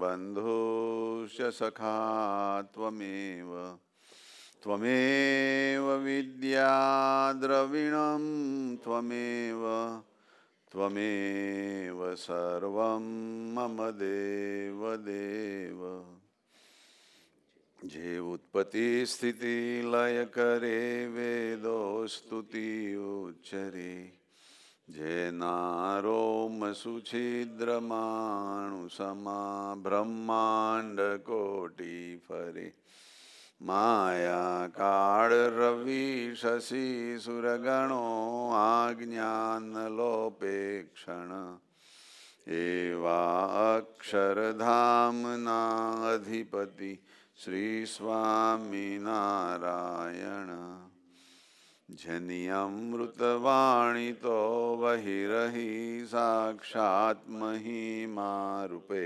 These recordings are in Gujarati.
बन्धुश्च सखा त्वमेव त्वमेव विद्याद्रविणं त्वमेव त्वमेव सर्वं मम देवदेव જે ઉત્પત્તિ સ્થિતિ લય કરે વેદો સ્તુતિ ઉચ્ચરી જેના રોમ સુછિદ્રમાણુ સમા બ્રહ્માંડ કોટી ફરી માયા કાળ રવિ શશી સુરગણો આજ્ઞાન લોપેક્ષણ એવા અક્ષરધામના અધિપતિ શ્રી સ્વામિનારાયણ જની અમૃતવાણી તો વહી રહી સાક્ષાત મહિમા રૂપે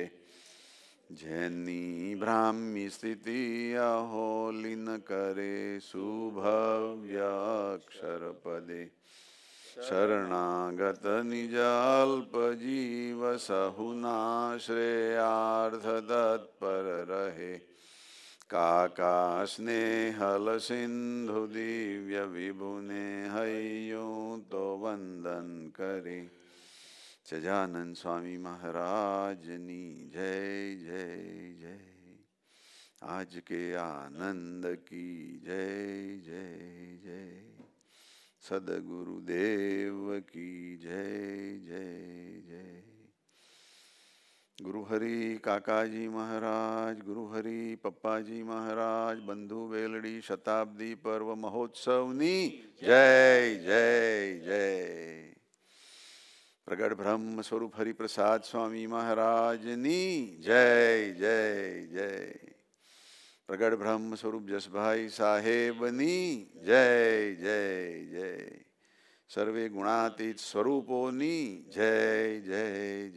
જેની બ્રાહ્મી સ્થિતિ અહોલિન કરે સુભવ્ય અક્ષરપદે શરણાગત નિજલ્પ જીવ સહુના શ્રેયાર્થ તત્પર રહે सिंधु दिव्य काकास्नेहलसिन्धुदिव्यविभुने हय्यो तो वंदन करे सजानंद स्वामी महाराज महाराजनी जय जय जय आज के आनंद की जय जय जय सदगुरुदेव की जय जय जय ગુરુહરી કાકાજી મહારાજ ગુરુહરી પપ્પાજી મહારાજ બંધુ વેલડી શતાબ્દી પર્વ મહોત્સવની જય જય જય પ્રગટ બ્રહ્મ સ્વરૂપ હરિપ્રસાદ સ્વામી મહારાજની જય જય જય પ્રગટ બ્રહ્મ સ્વરૂપ જસભાઈ સાહેબની જય જય જય સર્વે ગુણાતીત સ્વરૂપોની જય જય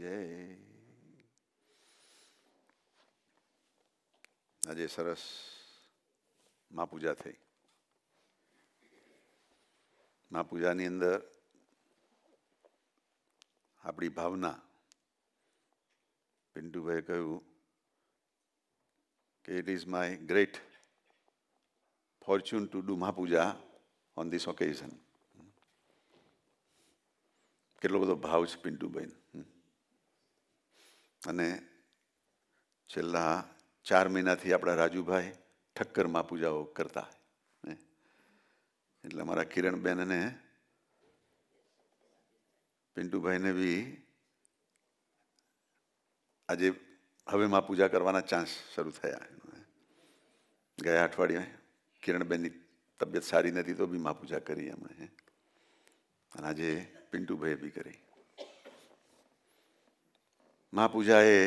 જય આજે સરસ મા પૂજા થઈ મા પૂજાની અંદર આપણી ભાવના પિન્ટુભાઈએ કહ્યું કે it is my great fortune to do maha puja on this occasion કેટલો બધો ભાવ છે પિન્ટુબેન અને છેલ્લા ચાર મહિનાથી આપણા રાજુભાઈ ઠક્કરમાં પૂજાઓ કરતા એટલે અમારા કિરણબેન અને પિન્ટુભાઈને બી આજે હવે માં પૂજા કરવાના ચાન્સ શરૂ થયા ગયા અઠવાડિયે કિરણબેનની તબિયત સારી નથી તો બી માં પૂજા કરી અમે અને આજે પિન્ટુભાઈએ બી કરી મહાપૂજા એ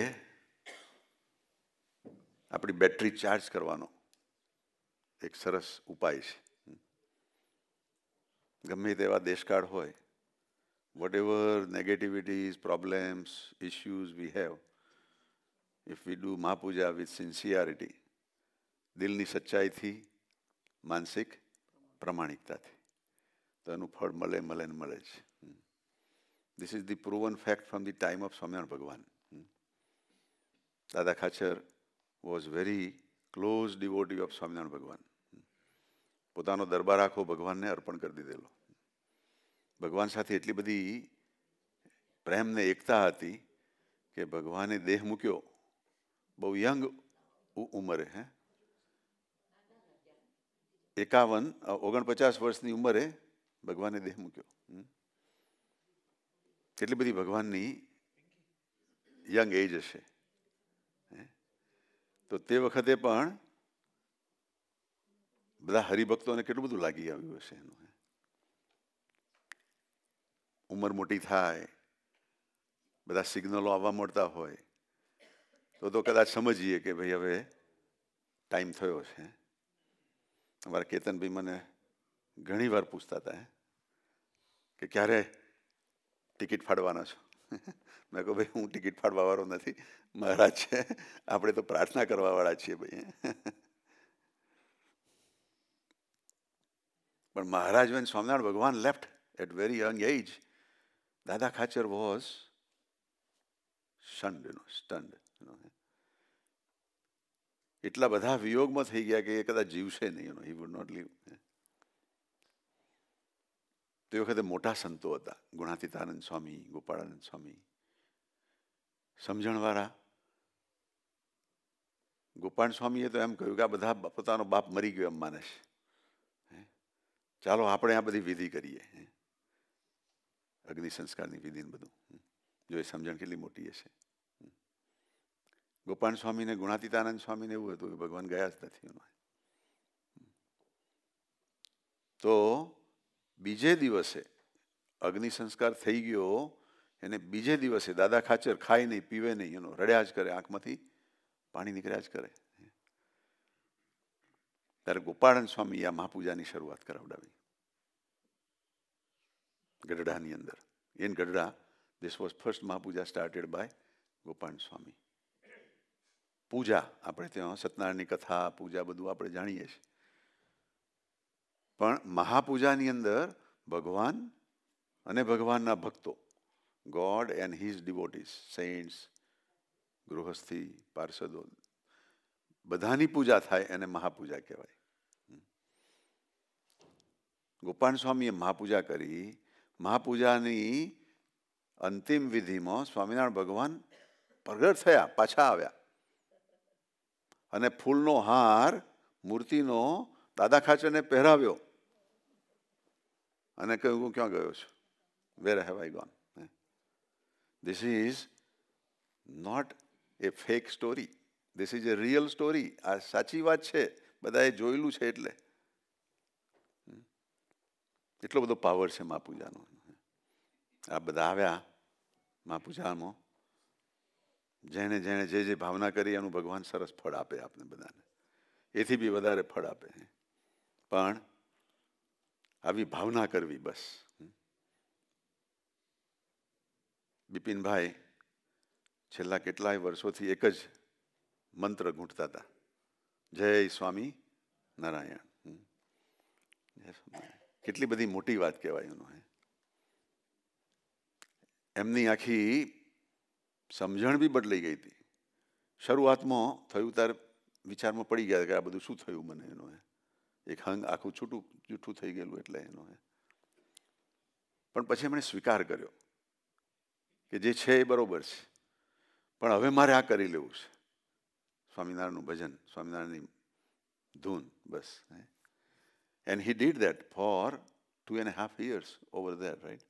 આપણી બેટરી ચાર્જ કરવાનો એક સરસ ઉપાય છે ગમે તેવા દેશકાળ હોય whatever negativities problems issues we have if we do Mahapuja with sincerity દિલની સચ્ચાઈથી માનસિક પ્રમાણિકતાથી તો એનું ફળ મળે મળે ને મળે જ this is the proven fact from the time of Swaminarayan Bhagwan Dada Khachar was very close devotee of Swaminarayan Bhagwan પોતાનો દરબાર આખો ભગવાનને અર્પણ કરી દીધેલો ભગવાન સાથે એટલી બધી પ્રેમને એકતા હતી કે ભગવાને દેહ મૂક્યો બહુ યંગ ઉંમરે હે એકાવન ઓગણપચાસ વર્ષની ઉંમરે ભગવાને દેહ મૂક્યો કેટલી બધી ભગવાનની યંગ એજ હશે તો તે વખતે પણ બધા હરિભક્તોને કેટલું બધું લાગી આવ્યું હશે એનું ઉંમર મોટી થાય બધા સિગ્નલો આવવા મળતા હોય તો તો કદાચ સમજીએ કે ભાઈ હવે ટાઈમ થયો છે અમારા કેતનભાઈ મને ઘણી વાર પૂછતા હતા કે ક્યારે ટિકિટ ફાડવાના છો મેં કહું ભાઈ હું ટિકિટ ફાડવાવાળો નથી મહારાજ છે આપણે તો પ્રાર્થના કરવાવાળા છીએ ભાઈ પણ મહારાજ when Swaminarayan Bhagwan left at very young age Dada Khachar was સંડ સ્ટન્ડ એટલા બધા વિયોગમાં થઈ ગયા કે એ કદાચ જીવશે નહીં એનો હી વુડ નોટ લીવ તે વખતે મોટા સંતો હતા ગુણાતીતાનંદ સ્વામી ગોપાળાનંદ સ્વામી સમજણવાળા ગોપાલ સ્વામીએ તો એમ કહ્યું કે આ બધા પોતાનો બાપ મરી ગયો એમ માને છે ચાલો આપણે આ બધી વિધિ કરીએ અગ્નિ સંસ્કારની વિધિ બધું જો એ સમજણ કેટલી મોટી હશે ગોપાલ સ્વામીને ગુણાતીતાનંદ સ્વામીને એવું હતું કે ભગવાન ગયા જ નથી તો બીજે દિવસે અગ્નિ સંસ્કાર થઈ ગયો એને બીજે દિવસે દાદા ખાચર ખાય નહીં પીવે નહીં એનો રડ્યા જ કરે આંખમાંથી પાણી નીકળ્યા જ કરે ત્યારે ગોપાળન સ્વામી આ મહાપૂજાની શરૂઆત કરાવડાવી ગઢડાની અંદર in Gadhada this was first Mahapuja started by Gopalan Swami પૂજા આપણે ત્યાં સત્યનારાયણની કથા પૂજા બધું આપણે જાણીએ છીએ પણ મહાપૂજાની અંદર ભગવાન અને ભગવાનના ભક્તો God and his devotees, saints ગૃહસ્થી પાર્ષદો બધાની પૂજા થાય એને મહાપૂજા કહેવાય ગોપાલ સ્વામીએ મહાપૂજા કરી મહાપૂજાની અંતિમ વિધિમાં સ્વામિનારાયણ ભગવાન પ્રગટ થયા પાછા આવ્યા અને ફૂલનો હાર મૂર્તિનો દાદા ખાચરને પહેરાવ્યો અને કહ્યું હું ક્યાં ગયો છું where have I gone This is not a fake story. This is a real story. આ સાચી વાત છે બધાએ જોયેલું છે એટલે એટલો બધો પાવર છે મા પૂજાનો આ બધા આવ્યા મા પૂજામાં જેણે જેણે જે જે ભાવના કરી એનું ભગવાન સરસ ફળ આપે આપણે બધાને એથી બી વધારે ફળ આપે પણ આવી ભાવના કરવી બસ બિપિનભાઈ છેલ્લા કેટલાય વર્ષોથી એક જ મંત્ર ગૂંટતા હતા જય સ્વામી નારાયણ કેટલી બધી મોટી વાત કહેવાય એનું હે એમની આખી સમજણ બી બદલાઈ ગઈ હતી શરૂઆતમાં થયું ત્યારે વિચારમાં પડી ગયા કે આ બધું શું થયું મને એનું એક હંગ આખું છૂટું જૂઠું થઈ ગયેલું એટલે એનું પણ પછી એમણે સ્વીકાર કર્યો કે જે છે એ બરાબર છે પણ હવે મારે આ કરી લેવું છે સ્વામિનારાયણનું ભજન સ્વામિનારાયણની ધૂન બસ and he did that for two and half years over there right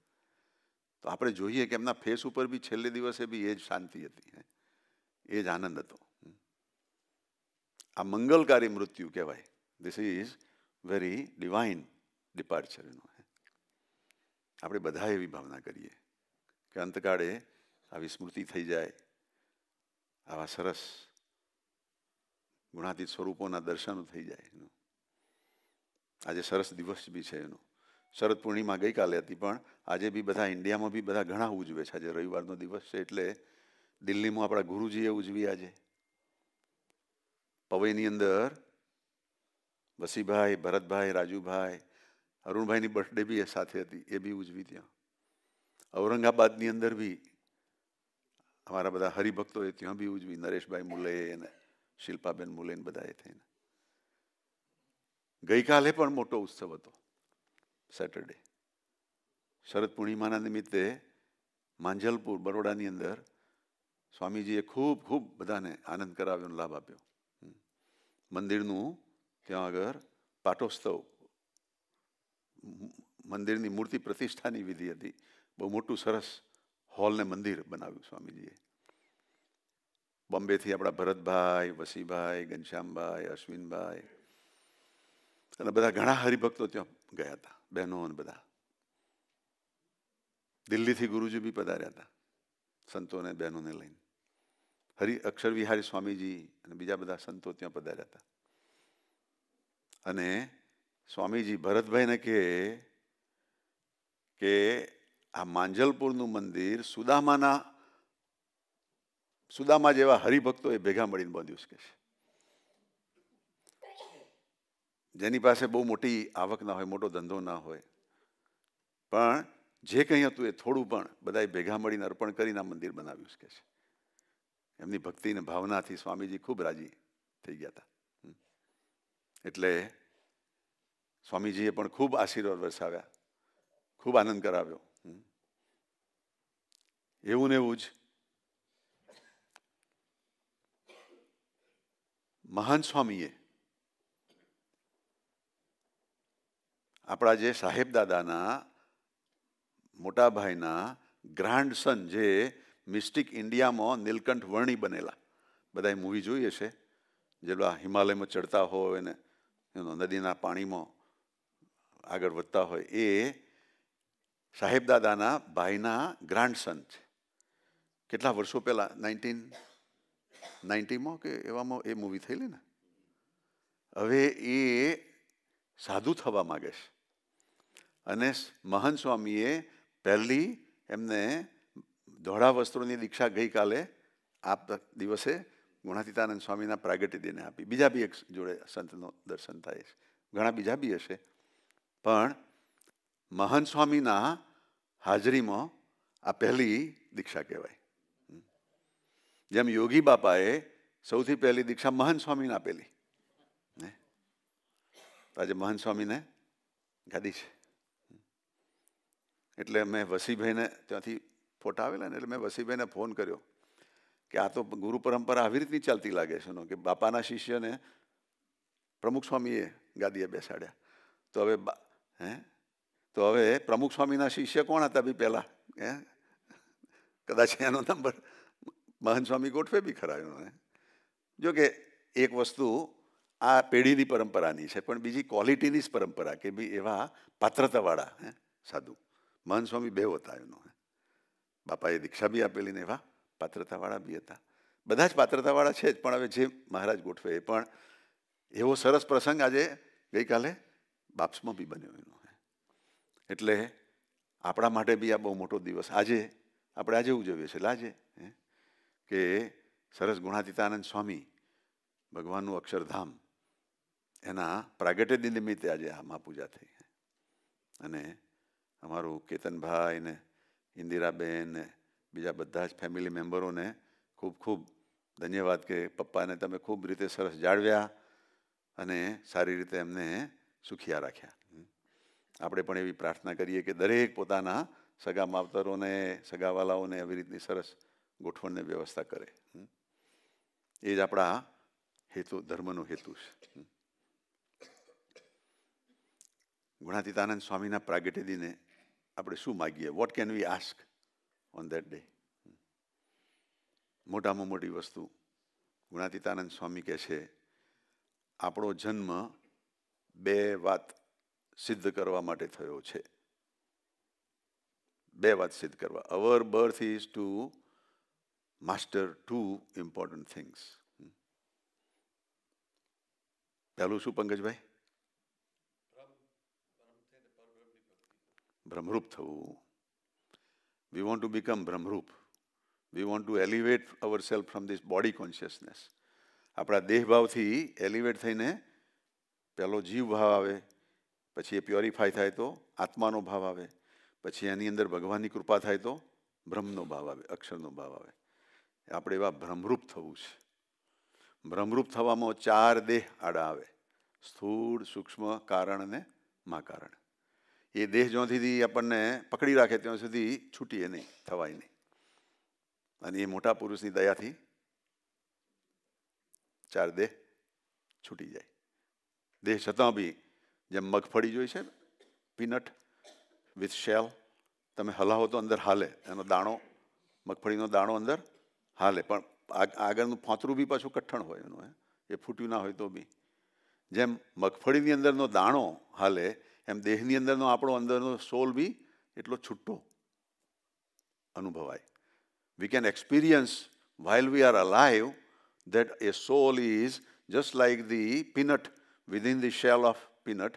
તો આપણે જોઈએ કે એમના ફેસ ઉપર બી છેલ્લે દિવસે બી એ જ શાંતિ હતી એ જ આનંદ હતો આ મંગલકારી મૃત્યુ કહેવાય this is very divine departure એનું આપણે બધા એવી ભાવના કરીએ કે અંતકાળે આવી સ્મૃતિ થઈ જાય આવા સરસ ગુણાતીત સ્વરૂપોના દર્શનો થઈ જાય એનું આજે સરસ દિવસ બી છે એનો શરદ પૂર્ણિમા ગઈકાલે હતી પણ આજે બી બધા ઇન્ડિયામાં બી બધા ઘણા ઉજવે છે આજે રવિવારનો દિવસ છે એટલે દિલ્હીમાં આપણા ગુરુજીએ ઉજવી આજે પવૈની અંદર વસીભાઈ ભરતભાઈ રાજુભાઈ અરુણભાઈની બર્થડે બી એ સાથે હતી એ બી ઉજવી ત્યાં ઔરંગાબાદની અંદર બી અમારા બધા હરિભક્તોએ ત્યાં બી ઉજવી નરેશભાઈ મુલે અને શિલ્પાબેન મુલે બધાએ થઈને ગઈકાલે પણ મોટો ઉત્સવ હતો સેટરડે શરદ પૂર્ણિમાના નિમિત્તે માંજલપુર બરોડાની અંદર સ્વામીજીએ ખૂબ ખૂબ બધાને આનંદ કરાવ્યો લાભ આપ્યો મંદિરનું ત્યાં આગળ પાટોત્સવ મંદિરની મૂર્તિ પ્રતિષ્ઠાની વિધિ હતી બહુ મોટું સરસ હોલને મંદિર બનાવ્યું સ્વામીજીએ બોમ્બેથી આપણા ભરતભાઈ વસીભાઈ ઘનશ્યામભાઈ અશ્વિનભાઈ અને બધા ઘણા હરિભક્તો ત્યાં ગયા હતા બહેનો અને બધા દિલ્હીથી ગુરુજી બી પધાર્યા હતા સંતોને બહેનોને લઈને હરિ અક્ષર વિહારી સ્વામીજી અને બીજા બધા સંતો ત્યાં પધાર્યા હતા અને સ્વામીજી ભરતભાઈને કહે કે આ માંજલપુરનું મંદિર સુદામાના સુદામા જેવા હરિભક્તો એ ભેગા મળીને બાંધ્યું છે જેની પાસે બહુ મોટી આવક ના હોય મોટો ધંધો ના હોય પણ જે કંઈ હતું એ થોડું પણ બધાએ ભેગા મળીને અર્પણ કરીને આ મંદિર બનાવ્યું છે એમની ભક્તિને ભાવનાથી સ્વામીજી ખૂબ રાજી થઈ ગયા હતા એટલે સ્વામીજીએ પણ ખૂબ આશીર્વાદ વરસાવ્યા ખૂબ આનંદ કરાવ્યો એવું ને એવું જ મહાન સ્વામીએ આપણા જે સાહેબદાદાના મોટાભાઈના ગ્રાન્ડસન જે મિસ્ટિક ઇન્ડિયામાં નીલકંઠ વર્ણી બનેલા બધાએ મૂવી જોઈએ છે જેટલા હિમાલયમાં ચડતા હોય અને એનો નદીના પાણીમાં આગળ વધતા હોય એ સાહેબદાદાના ભાઈના ગ્રાન્ડસન છે કેટલા વર્ષો પહેલાં નાઇન્ટીન નાઇન્ટીમાં કે એવામાં એ મૂવી થયેલી ને હવે એ સાધુ થવા માગે છે અને મહંત સ્વામીએ પહેલી એમને ધોળા વસ્ત્રોની દીક્ષા ગઈકાલે આ દિવસે ગુણાતીતાનંદ સ્વામીના પ્રાગટ્ય દિને આપી બીજા બી એક જોડે સંતનું દર્શન થાય છે ઘણા બીજા બી હશે પણ મહંત સ્વામીના હાજરીમાં આ પહેલી દીક્ષા કહેવાય જેમ યોગી બાપાએ સૌથી પહેલી દીક્ષા મહંત સ્વામીને આપેલી ને આજે મહંત સ્વામીને ગાદી છે એટલે મેં વસીભાઈને ત્યાંથી ફોટા આવેલા ને એટલે મેં વસીભાઈને ફોન કર્યો કે આ તો ગુરુ પરંપરા આવી રીતની ચાલતી લાગે છે કે બાપાના શિષ્યને પ્રમુખ સ્વામીએ ગાદીએ બેસાડ્યા તો હવે હે તો હવે પ્રમુખ સ્વામીના શિષ્ય કોણ હતા બી પહેલાં હે કદાચ એનો નંબર મહંત સ્વામી ગોઠવે બી ખરા એમણે જો કે એક વસ્તુ આ પેઢીની પરંપરાની છે પણ બીજી ક્વોલિટીની જ પરંપરા કે ભાઈ એવા પાત્રતાવાળા હે સાધુ મહંત સ્વામી બે હતા એમનો હે બાપાએ દીક્ષા બી આપેલી ને એવા પાત્રતાવાળા બી હતા બધા જ પાત્રતાવાળા છે જ પણ હવે જે મહારાજ ગોઠવે એ પણ એવો સરસ પ્રસંગ આજે ગઈકાલે બાપ્સમાં બી બન્યો એનો હે એટલે આપણા માટે બી આ બહુ મોટો દિવસ આજે આપણે આજે ઉજવીએ છીએ એટલે આજે હે કે સરસ ગુણાતીતાનંદ સ્વામી ભગવાનનું અક્ષરધામ એના પ્રાગટ્ય દિન નિમિત્તે આજે આ મહાપૂજા થઈ અને અમારું કેતનભાઈ ને ઇન્દિરાબેન ને બીજા બધા જ ફેમિલી મેમ્બરોને ખૂબ ખૂબ ધન્યવાદ કે પપ્પાને તમે ખૂબ રીતે સરસ જાળવ્યા અને સારી રીતે એમને સુખિયા રાખ્યા આપણે પણ એવી પ્રાર્થના કરીએ કે દરેક પોતાના સગા માવતરોને સગાવાલાઓને આવી રીતની સરસ ગોઠવણની વ્યવસ્થા કરે એ જ આપણા હેતુ ધર્મનો હેતુ છે ગુણાતીતાનંદ સ્વામીના પ્રાગટ્ય દિને આપણે શું માગીએ what can we ask on that day મોટામાં મોટી વસ્તુ ગુણાતીતાનંદ સ્વામી કહે છે આપણો જન્મ બે વાત સિદ્ધ કરવા માટે થયો છે બે વાત સિદ્ધ કરવા our birth is to master two important things પહેલું શું પંકજભાઈ બ્રહ્મરૂપ થવું we want to become Brahmarup we want to elevate our self from this body consciousness આપણા દેહભાવથી એલિવેટ થઈને પહેલો જીવ ભાવ આવે પછી એ પ્યોરિફાય થાય તો આત્માનો ભાવ આવે પછી એની અંદર ભગવાનની કૃપા થાય તો બ્રહ્મનો ભાવ આવે અક્ષરનો ભાવ આવે આપણે એવા ભ્રમરૂપ થવું છે ભ્રમરૂપ થવામાં ચાર દેહ આડા આવે સ્થૂળ સૂક્ષ્મ કારણ ને મહાકારણ એ દેહ જ્યાં સુધી આપણને પકડી રાખે ત્યાં સુધી છૂટીએ નહીં થવાય નહીં અને એ મોટા પુરુષની દયાથી ચાર દેહ છૂટી જાય દેહ છતાં બી જેમ મગફળી જોઈ છે પીનટ વિથ શેલ તમે હલાવો તો અંદર હાલે એનો દાણો મગફળીનો દાણો અંદર હાલે પણ આગળનું ફાંતરું બી પાછું કઠણ હોય એનું એ ફૂટ્યું ના હોય તો બી જેમ મગફળીની અંદરનો દાણો હાલે એમ દેહની અંદરનો આપણો અંદરનો સોલ બી એટલો છૂટો અનુભવાય we can experience while we are alive that a soul is just like the peanut within the shell of peanut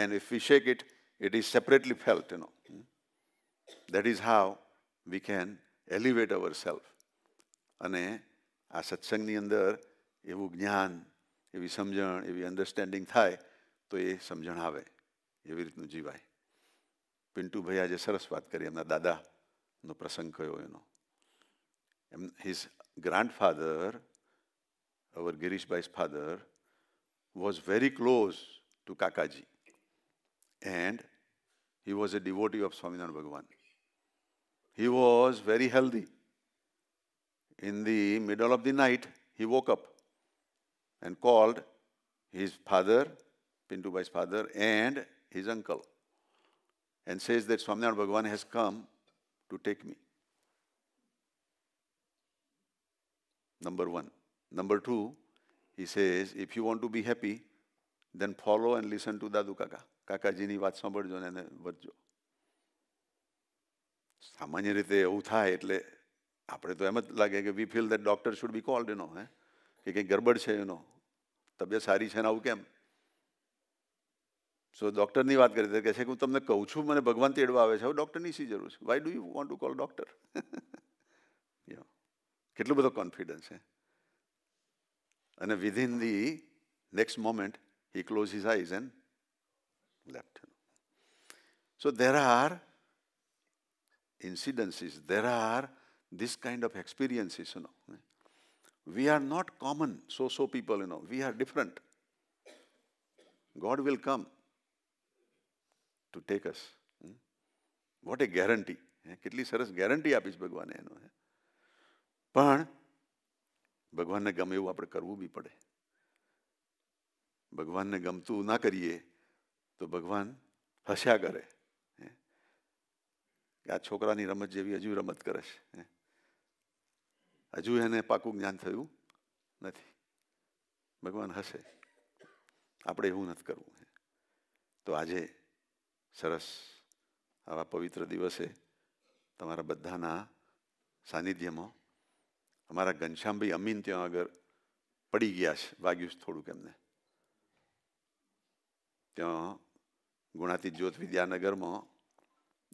and if we shake it it is separately felt you know that is how we can elevate ourselves અને આ સત્સંગની અંદર એવું જ્ઞાન એવી સમજણ એવી અન્ડરસ્ટેન્ડિંગ થાય તો એ સમજણ આવે એવી રીતનું જીવાય પિન્ટુભાઈ આજે સરસ વાત કરી એમના દાદાનો પ્રસંગ કયો એનો એમ his grandfather father our Girishbhai's father was very close to Kakaji and he was a devotee of Swaminarayan Bhagavan. He was very healthy. in the middle of the night, he woke up and called his father, Pindubai's father, and his uncle, and says that Swaminarayan Bhagavan has come to take me. Number one. Number two, he says, if you want to be happy, then follow and listen to Dadu Kaka. કાકાજીની વાત સાંભળજો ને એને વધજો સામાન્ય રીતે એવું થાય એટલે આપણે તો એમ જ લાગે કે we feel that doctor should be called એનો હે કે કંઈ ગરબડ છે એનો તબિયત સારી છે ને આવું કેમ સો ડૉક્ટરની વાત કરી કે છે કે હું તમને કહું છું મને ભગવાન તેડવા આવે છે હવે ડૉક્ટરની શી જરૂર છે why do you want to call doctor કેટલો બધો કોન્ફિડન્સ છે અને within the next moment he close his eyes and left so there are incidences there are this kind of experiences, you know. We are not common so-so people, you know. We are different. God will come to take us. What a guarantee કેટલી સરસ ગેરંટી આપીશ ભગવાને એનો પણ ભગવાનને ગમે એવું આપણે કરવું બી પડે ભગવાનને ગમતું ના કરીએ તો ભગવાન હસ્યા કરે આ છોકરાની રમત જેવી હજુ રમત કરે છે હજુ એને પાકું જ્ઞાન થયું નથી ભગવાન હશે આપણે એવું નથી કરવું તો આજે સરસ આવા પવિત્ર દિવસે તમારા બધાના સાનિધ્યમાં અમારા ઘનશ્યામભાઈ અમીન ત્યાં આગળ પડી ગયા છે વાગ્યું છે થોડુંક એમને ત્યાં ગુણાતી જ્યોત વિદ્યાનગરમાં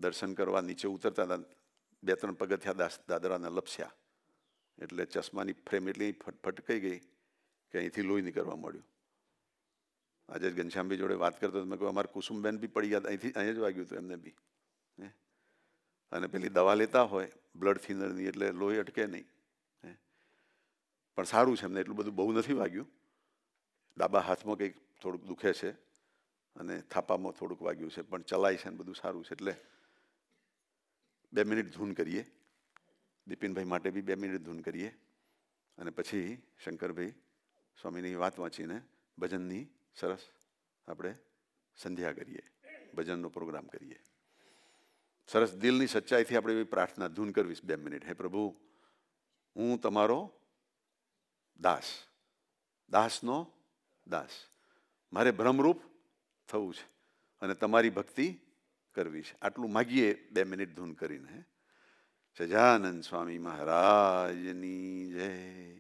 દર્શન કરવા નીચે ઉતરતા બે ત્રણ પગથિયા દાસ દાદરાને લપસ્યા એટલે ચશ્માની ફ્રેમ એટલી ફટકાઈ ગઈ કે અહીંથી લોહી નીકળવા મળ્યું આજે જ ઘનશ્યામભાઈ જોડે વાત કરતો મેં કહ્યું અમારે કુસુમબેન બી પડી ગયા અહીંથી અહીંયા જ વાગ્યું હતું એમને બી હે અને પેલી દવા લેતા હોય બ્લડ થિનરની એટલે લોહી અટકે નહીં હે પણ સારું છે એમને એટલું બધું બહુ નથી વાગ્યું ડાબા હાથમાં કંઈક થોડુંક દુખે છે અને થાપામાં થોડુંક વાગ્યું છે પણ ચલાય છે ને બધું સારું છે એટલે બે મિનિટ ધૂન કરીએ દીપિનભાઈ માટે બી બે મિનિટ ધૂન કરીએ અને પછી શંકરભાઈ સ્વામીની વાત વાંચીને ભજનની સરસ આપણે સંધ્યા કરીએ ભજનનો પ્રોગ્રામ કરીએ સરસ દિલની સચ્ચાઈથી આપણે એવી પ્રાર્થના ધૂન કરવી બે મિનિટ હે પ્રભુ હું તમારો દાસ દાસનો દાસ મારે ભ્રમરૂપ થવું છે અને તમારી ભક્તિ કરવી છે આટલું માગીએ બે મિનિટ ધૂન કરીને સજાનંદ સ્વામી મહારાજની જય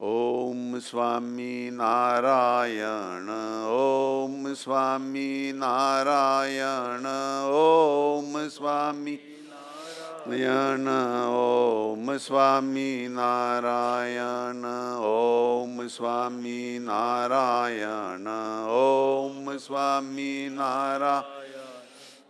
ઓમ સ્વામી નારાયણ ઓમ સ્વામી નારાયણ ઓમ સ્વામી નારાયણ ઓમ સ્વામી નારાયણ ઓમ સ્વામી નારાયણ ઓમ સ્વામી નારાયણ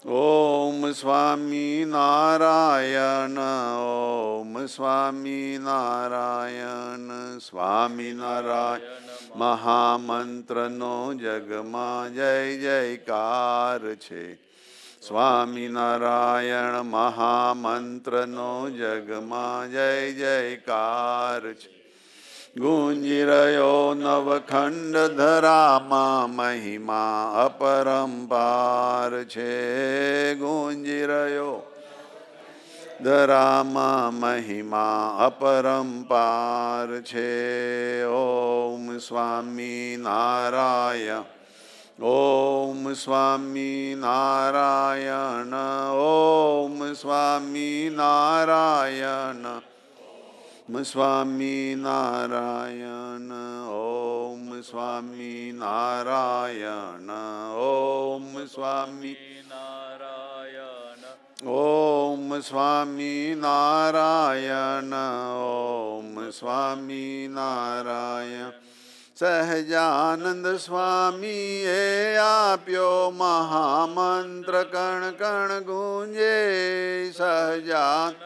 ॐ स्वामी नारायण ॐ स्वामी नारायण स्वामी नारायण મહામંત્રનો જગમાં જય જયકાર છે સ્વામિનારાયણ મહામંત્રનો જગમાં જય જયકાર છે ગુંજીરયો નવખંડ ધરામાં મહિમા અપરંપાર છે ગુંજીરયો ધરામાં મહિમા અપરંપાર છે ઓમ સ્વામી નારાયણ ॐ स्वामी नारायण ॐ स्वामी नारायण स्वामी नारायण ॐ स्वामी नारायण ॐ स्वामी नारायण ॐ स्वामी नारायण ॐ स्वामी नारायण સહજાનંદ સ્વામીએ આપ્યો મહામંત્ર કણ કણ ગુંજે સહજાનંદ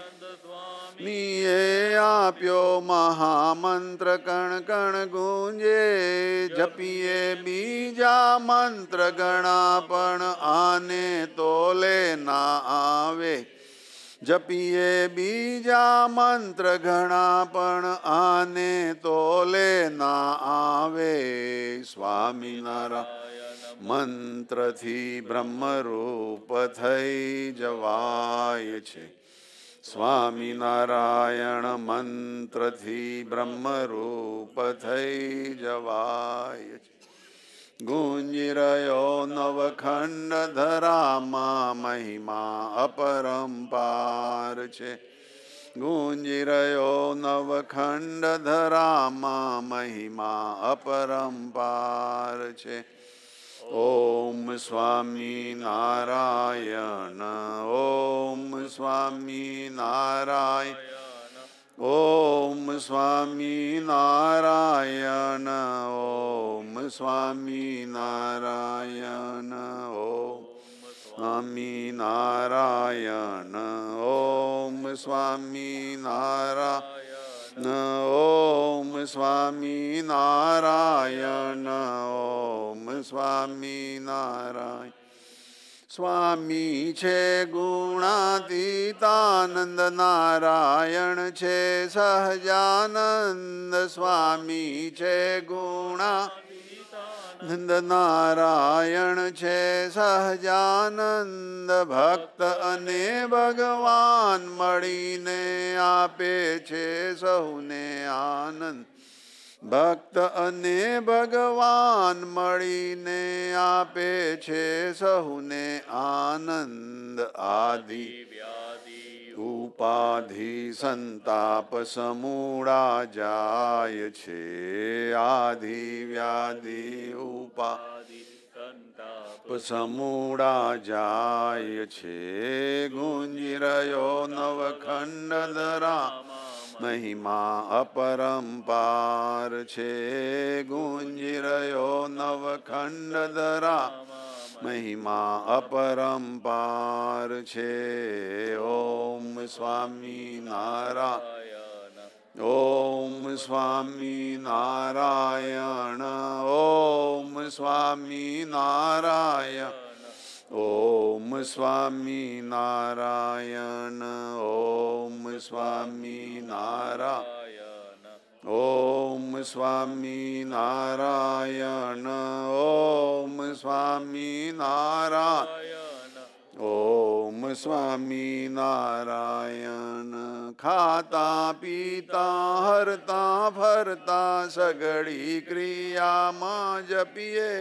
નીએ આપ્યો મહામંત્ર કણ કણ ગુંજે જપીએ બીજા મંત્ર ગણા પણ આને તોલે ના આવે જપીએ બીજા મંત્ર ઘણા પણ આને તોલે ના આવે સ્વામિનારાયણ મંત્રથી બ્રહ્મરૂપ થઈ જવાય છે સ્વામિનારાયણ મંત્રથી બ્રહ્મરૂપ થઈ જવાય ગુંજી રહ્યો નવખંડ ધરામાં મહિમા પાર છે ગુંજી રહ્યો નવખંડ ધરામાં મહિમા પાર છે ॐ स्वामी नारायण ॐ स्वामी नारायण ॐ स्वामी नारायण ॐ स्वामी नारायण ॐ स्वामी नारायण ॐ स्वामी नारायण ॐ स्वामी नारायण ॐ સ્વામી નારાયણ સ્વામી છે ગુણાતીતાનંદ નારાયણ છે સહજાનંદ સ્વામી છે ગુણા નંદ નારાયણ છે સહજાનંદ ભક્ત અને ભગવાન મળીને આપે છે સહુને આનંદ ભક્ત અને ભગવાન મળીને આપે છે સહુને આનંદ આદિ ઉપાધિ સંતાપ સમૂળા જાય છે આધિ વ્યાધિ ઉપાધિ સમૂળા જાય છે ગુંજી રહ્યો નવખંડ ધરા મહિમા અપરંપાર છે ગુંજી રહ્યો નવખંડ ધરા મહિમા અપરંપાર છે ઓમ સ્વામી નારાયણ ઓ स्वामी नारायण ॐ स्वामी नारायण ॐ स्वामी नारायण ॐ स्वामी नारायण ॐ स्वामी नारायण ॐ स्वामी नारायण ॐ ઓમ સ્વામી નારાયણ ખાતા પીતા હરતા ફરતા સગળી ક્રિયામાં જપીએ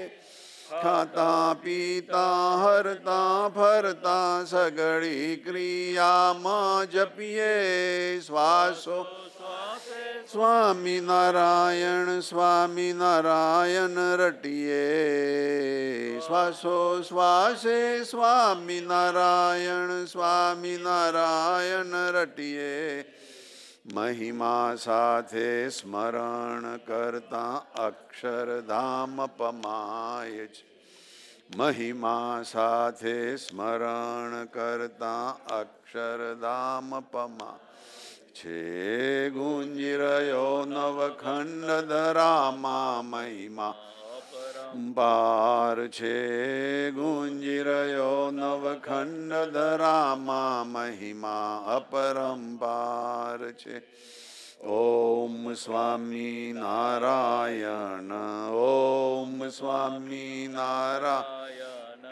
ખાતા પીતા હરતા ફરતા સગળી ક્રિયામાં જપીએ શ્વાસો સ્વામિનારાયણ સ્વામિનારાયણ રટીએ શ્વાસો શ્વાસે સ્વામિનારાયણ સ્વામિનારાયણ રટીએ મહિમા સાથે સ્મરણ કરતા અક્ષરધામ પમાય છે મહિમા સાથે સ્મરણ કરતા અક્ષરધામ પમા છે ગુંજી રહ્યો નવખંડ ધરામાં મહિમા પાર છે ગુંજી રહ્યો નવખંડ ધરામાં મહિમા અપરંપાર છે ઓમ સ્વામી નારાયણ ઓમ સ્વામી નારાયણ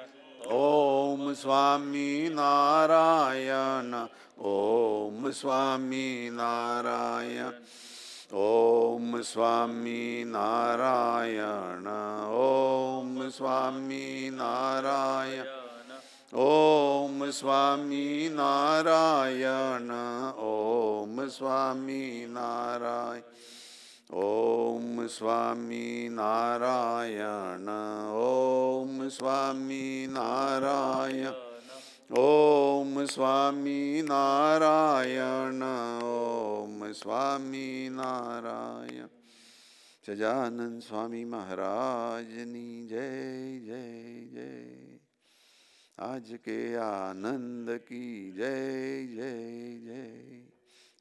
ઓમ સ્વામી નારાયણ ઓમ સ્વામી નારાયણ ॐ स्वामी नारायण ॐ स्वामी नारायण ॐ स्वामी नारायण ॐ स्वामी नारायण ॐ स्वामी नारायण ॐ स्वामी नारायण ઓમ સ્વામી નારાયણ ઓમ સ્વામી નારાયણ સજાનંદ સ્વામી મહારાજની જય જય જય આજ કે આનંદ કી જય જય જય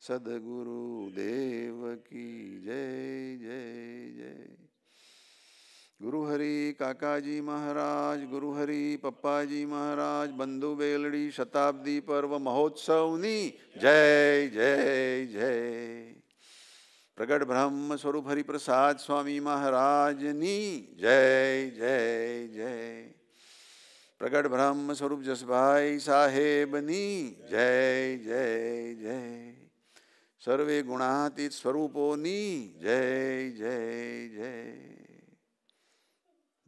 સદગુરુ દેવ કી જય જય જય ગુરુ કાકાજી મહારાજ ગુરુ પપ્પાજી મહારાજ બંધુ બેલડી શતાબ્દી પર્વ મહોત્સવની જય જય જય પ્રગટ બ્રહ્મ સ્વરૂપ હરિપ્રસાદ સ્વામી મહારાજની જય જય જય પ્રગટ બ્રહ્મ સ્વરૂપ જસભાઈ સાહેબની જય જય જય સર્વે ગુણાતીત સ્વરૂપોની જય જય જય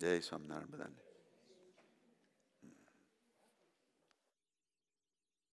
네, 예수 님 나를 받았네.